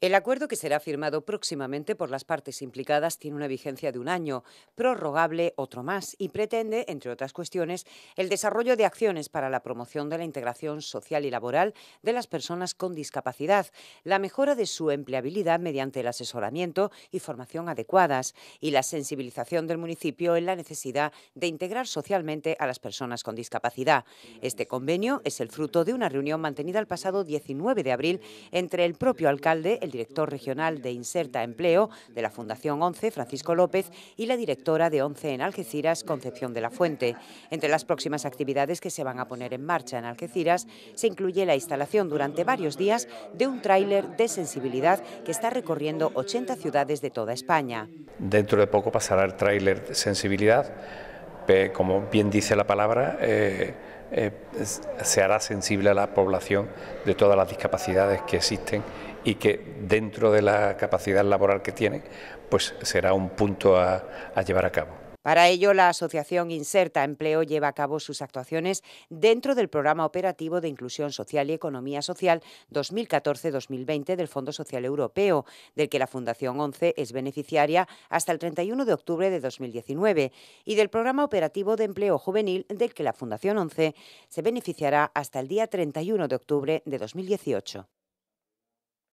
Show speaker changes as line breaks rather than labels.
El acuerdo que será firmado próximamente por las partes implicadas tiene una vigencia de un año, prorrogable otro más, y pretende, entre otras cuestiones, el desarrollo de acciones para la promoción de la integración social y laboral de las personas con discapacidad, la mejora de su empleabilidad mediante el asesoramiento y formación adecuadas, y la sensibilización del municipio en la necesidad de integrar socialmente a las personas con discapacidad. Este convenio es el fruto de una reunión mantenida el pasado 19 de abril entre el propio alcalde, el el director regional de Inserta Empleo de la Fundación 11, Francisco López, y la directora de 11 en Algeciras, Concepción de la Fuente. Entre las próximas actividades que se van a poner en marcha en Algeciras se incluye la instalación durante varios días de un tráiler de sensibilidad que está recorriendo 80 ciudades de toda España.
Dentro de poco pasará el tráiler de sensibilidad como bien dice la palabra, eh, eh, se hará sensible a la población de todas las discapacidades que existen y que dentro de la capacidad laboral que tiene, pues será un punto a llevar a cabo.
Para ello, la asociación Inserta Empleo lleva a cabo sus actuaciones dentro del Programa Operativo de Inclusión Social y Economía Social 2014-2020 del Fondo Social Europeo, del que la Fundación 11 es beneficiaria hasta el 31 de octubre de 2019, y del Programa Operativo de Empleo Juvenil, del que la Fundación 11 se beneficiará hasta el día 31 de octubre de 2018.